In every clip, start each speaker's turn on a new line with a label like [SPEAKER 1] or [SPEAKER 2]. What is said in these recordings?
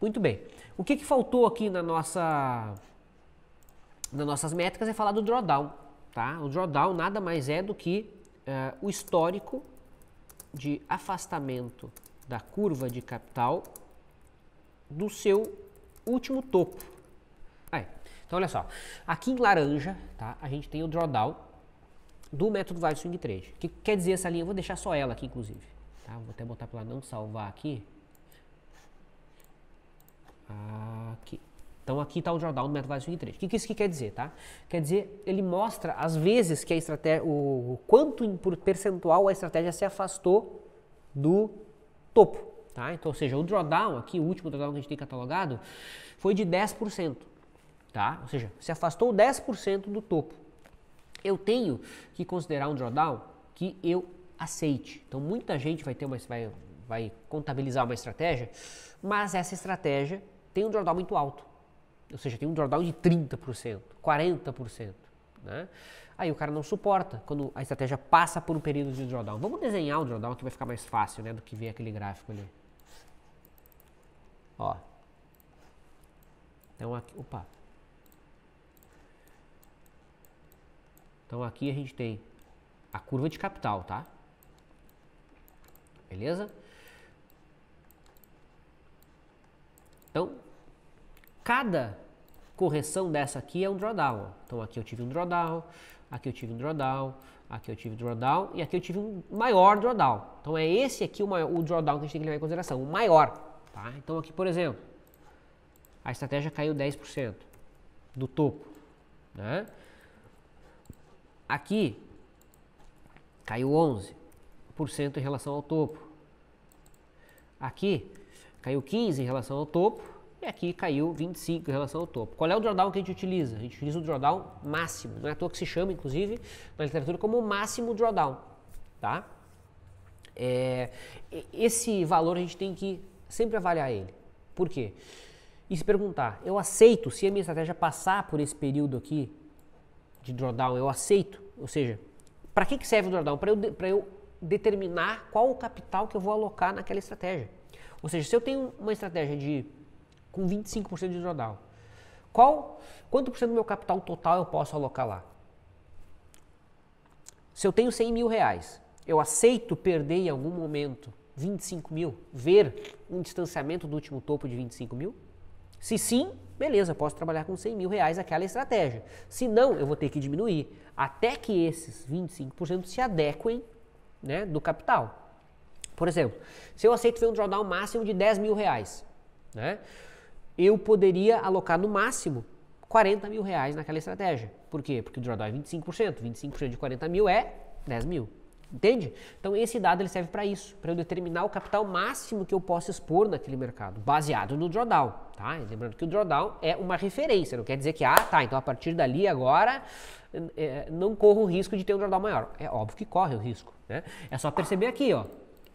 [SPEAKER 1] Muito bem. O que, que faltou aqui na nossa, nas nossas métricas é falar do drawdown. Tá? O drawdown nada mais é do que uh, o histórico de afastamento da curva de capital do seu último topo. Aí. Então, olha só. Aqui em laranja, tá? a gente tem o drawdown do método Value Swing Trade. O que quer dizer essa linha? Eu vou deixar só ela aqui, inclusive. Tá? Vou até botar para não salvar aqui. Aqui. Então aqui está o drawdown do método Vale 23. O que, que isso que quer dizer, tá? Quer dizer, ele mostra as vezes que a estratégia, o quanto em percentual a estratégia se afastou do topo, tá? Então, ou seja, o drawdown aqui, o último drawdown que a gente tem catalogado, foi de 10%, tá? Ou seja, se afastou 10% do topo. Eu tenho que considerar um drawdown que eu aceite. Então, muita gente vai ter uma, vai, vai contabilizar uma estratégia, mas essa estratégia tem um drawdown muito alto. Ou seja, tem um drawdown de 30%, 40%. Né? Aí o cara não suporta quando a estratégia passa por um período de drawdown. Vamos desenhar o drawdown que vai ficar mais fácil né, do que ver aquele gráfico ali. Ó. Então aqui, opa. Então aqui a gente tem a curva de capital, tá? Beleza? Então, cada correção dessa aqui é um drawdown. Então, aqui eu tive um drawdown, aqui eu tive um drawdown, aqui eu tive um drawdown e aqui eu tive um maior drawdown. Então, é esse aqui o, maior, o drawdown que a gente tem que levar em consideração, o maior. Tá? Então, aqui, por exemplo, a estratégia caiu 10% do topo. Né? Aqui, caiu 11% em relação ao topo. Aqui, Caiu 15 em relação ao topo e aqui caiu 25 em relação ao topo. Qual é o drawdown que a gente utiliza? A gente utiliza o drawdown máximo, não é à toa que se chama, inclusive, na literatura como o máximo drawdown, tá? É, esse valor a gente tem que sempre avaliar ele. Por quê? E se perguntar, eu aceito se a minha estratégia passar por esse período aqui de drawdown, eu aceito? Ou seja, para que, que serve o drawdown? Para eu, eu determinar qual o capital que eu vou alocar naquela estratégia. Ou seja, se eu tenho uma estratégia de com 25% de drawdown, qual, quanto por cento do meu capital total eu posso alocar lá? Se eu tenho 100 mil reais, eu aceito perder em algum momento 25 mil, ver um distanciamento do último topo de 25 mil? Se sim, beleza, posso trabalhar com 100 mil reais aquela estratégia. Se não, eu vou ter que diminuir até que esses 25% se adequem né, do capital. Por exemplo, se eu aceito ver um drawdown máximo de 10 mil reais, né, eu poderia alocar no máximo 40 mil reais naquela estratégia. Por quê? Porque o drawdown é 25%, 25% de 40 mil é 10 mil. Entende? Então esse dado ele serve para isso, para eu determinar o capital máximo que eu posso expor naquele mercado, baseado no drawdown, tá? E lembrando que o drawdown é uma referência, não quer dizer que ah, tá, então a partir dali agora é, não corro o risco de ter um drawdown maior. É óbvio que corre o risco, né? É só perceber aqui, ó.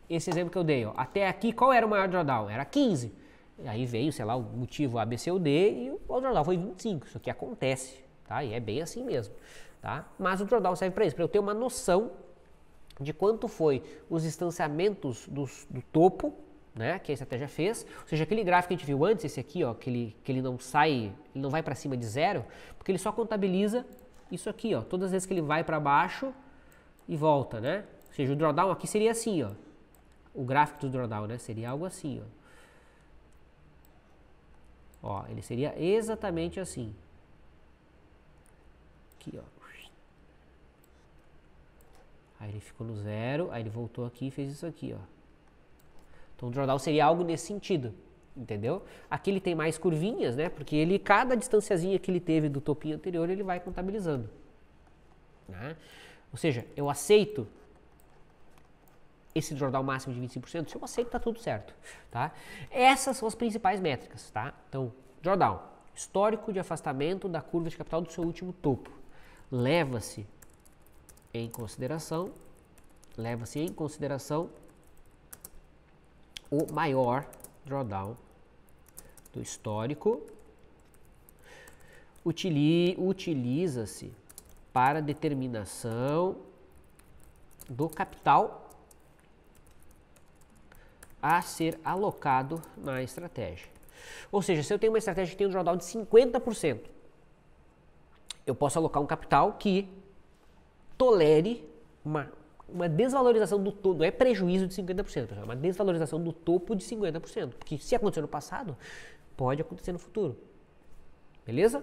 [SPEAKER 1] Esse exemplo que eu dei, ó. Até aqui qual era o maior drawdown? Era 15. E aí veio, sei lá, o motivo A, B, C ou D e o drawdown foi 25. Isso aqui acontece, tá? E é bem assim mesmo, tá? Mas o drawdown serve para isso, para eu ter uma noção de quanto foi os distanciamentos do topo, né, que a estratégia fez, ou seja, aquele gráfico que a gente viu antes, esse aqui, ó, que ele, que ele não sai, ele não vai para cima de zero, porque ele só contabiliza isso aqui, ó, todas as vezes que ele vai para baixo e volta, né? Ou seja, o drawdown aqui seria assim, ó, o gráfico do drawdown, né, seria algo assim, ó. Ó, ele seria exatamente assim. Aqui, ó. Aí ele ficou no zero, aí ele voltou aqui e fez isso aqui, ó. Então o drawdown seria algo nesse sentido, entendeu? Aqui ele tem mais curvinhas, né? Porque ele, cada distanciazinha que ele teve do topinho anterior, ele vai contabilizando. Né? Ou seja, eu aceito esse drawdown máximo de 25%, se eu aceito, tá tudo certo, tá? Essas são as principais métricas, tá? Então, drawdown, histórico de afastamento da curva de capital do seu último topo. Leva-se em consideração, leva-se em consideração o maior drawdown do histórico. Utiliza-se para determinação do capital a ser alocado na estratégia. Ou seja, se eu tenho uma estratégia que tem um drawdown de 50%, eu posso alocar um capital que tolere uma, uma desvalorização do topo Não é prejuízo de 50%, pessoal, é uma desvalorização do topo de 50%. Porque se aconteceu no passado, pode acontecer no futuro. Beleza?